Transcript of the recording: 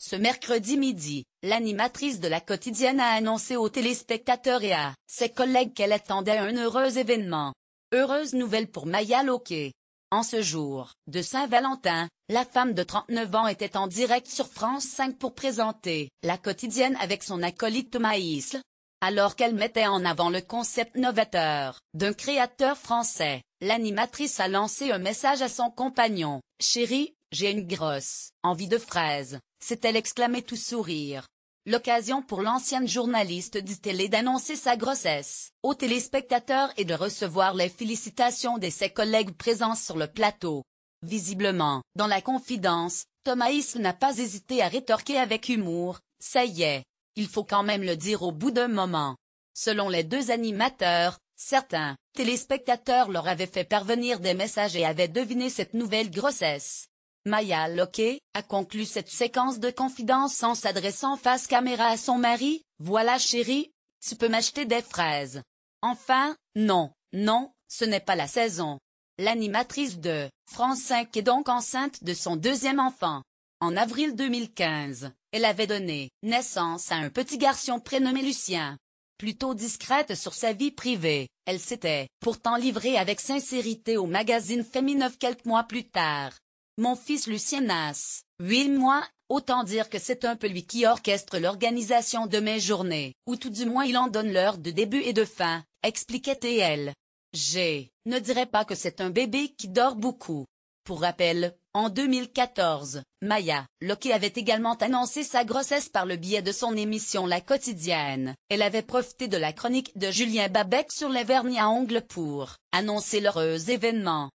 ce mercredi midi, l'animatrice de la quotidienne a annoncé aux téléspectateurs et à ses collègues qu'elle attendait un heureux événement. Heureuse nouvelle pour Maya Loquet. En ce jour de Saint-Valentin, la femme de 39 ans était en direct sur France 5 pour présenter la quotidienne avec son acolyte Maïs. Alors qu'elle mettait en avant le concept novateur d'un créateur français, l'animatrice a lancé un message à son compagnon. Chérie, j'ai une grosse envie de fraises s'est-elle exclamée tout sourire. L'occasion pour l'ancienne journaliste est d'annoncer sa grossesse aux téléspectateurs et de recevoir les félicitations de ses collègues présents sur le plateau. Visiblement, dans la confidence, Thomas n'a pas hésité à rétorquer avec humour, ça y est, il faut quand même le dire au bout d'un moment. Selon les deux animateurs, certains téléspectateurs leur avaient fait parvenir des messages et avaient deviné cette nouvelle grossesse. Maya Locke, a conclu cette séquence de confidences en s'adressant face caméra à son mari, Voilà chérie, tu peux m'acheter des fraises. Enfin, non, non, ce n'est pas la saison. L'animatrice de France 5 est donc enceinte de son deuxième enfant. En avril 2015, elle avait donné naissance à un petit garçon prénommé Lucien. Plutôt discrète sur sa vie privée, elle s'était pourtant livrée avec sincérité au magazine féminov quelques mois plus tard. Mon fils Lucien Nas, huit mois, autant dire que c'est un peu lui qui orchestre l'organisation de mes journées, ou tout du moins il en donne l'heure de début et de fin, expliquait-elle. J'ai, ne dirais pas que c'est un bébé qui dort beaucoup. Pour rappel, en 2014, Maya Loki avait également annoncé sa grossesse par le biais de son émission La Quotidienne. Elle avait profité de la chronique de Julien Babec sur les vernis à ongles pour annoncer l'heureux événement.